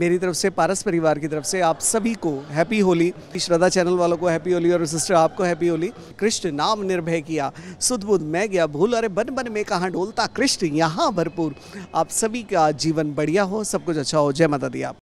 मेरी तरफ से पारस परिवार की तरफ से आप सभी को हैप्पी होली श्रद्धा चैनल वालों को हैप्पी होली और सिस्टर आपको हैप्पी होली कृष्ण नाम निर्भय किया बुद्ध मैं गया भूल अरे बन बन में कहाँ डोलता कृष्ण यहाँ भरपूर आप सभी का जीवन बढ़िया हो सब कुछ अच्छा हो जय माता दी आप